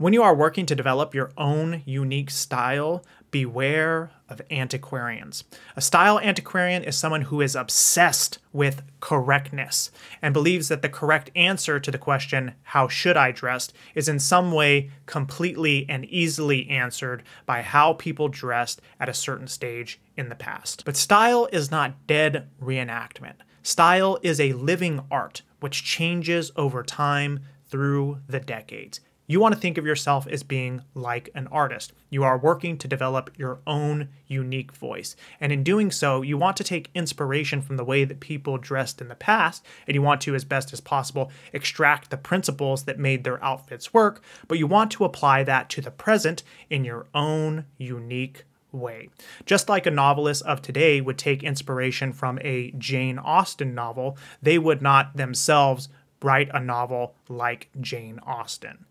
When you are working to develop your own unique style, beware of antiquarians. A style antiquarian is someone who is obsessed with correctness and believes that the correct answer to the question, How should I dress, is in some way completely and easily answered by how people dressed at a certain stage in the past. But style is not dead reenactment. Style is a living art which changes over time through the decades. You want to think of yourself as being like an artist. You are working to develop your own unique voice. And in doing so, you want to take inspiration from the way that people dressed in the past, and you want to, as best as possible, extract the principles that made their outfits work, but you want to apply that to the present in your own unique way. Just like a novelist of today would take inspiration from a Jane Austen novel, they would not themselves write a novel like Jane Austen.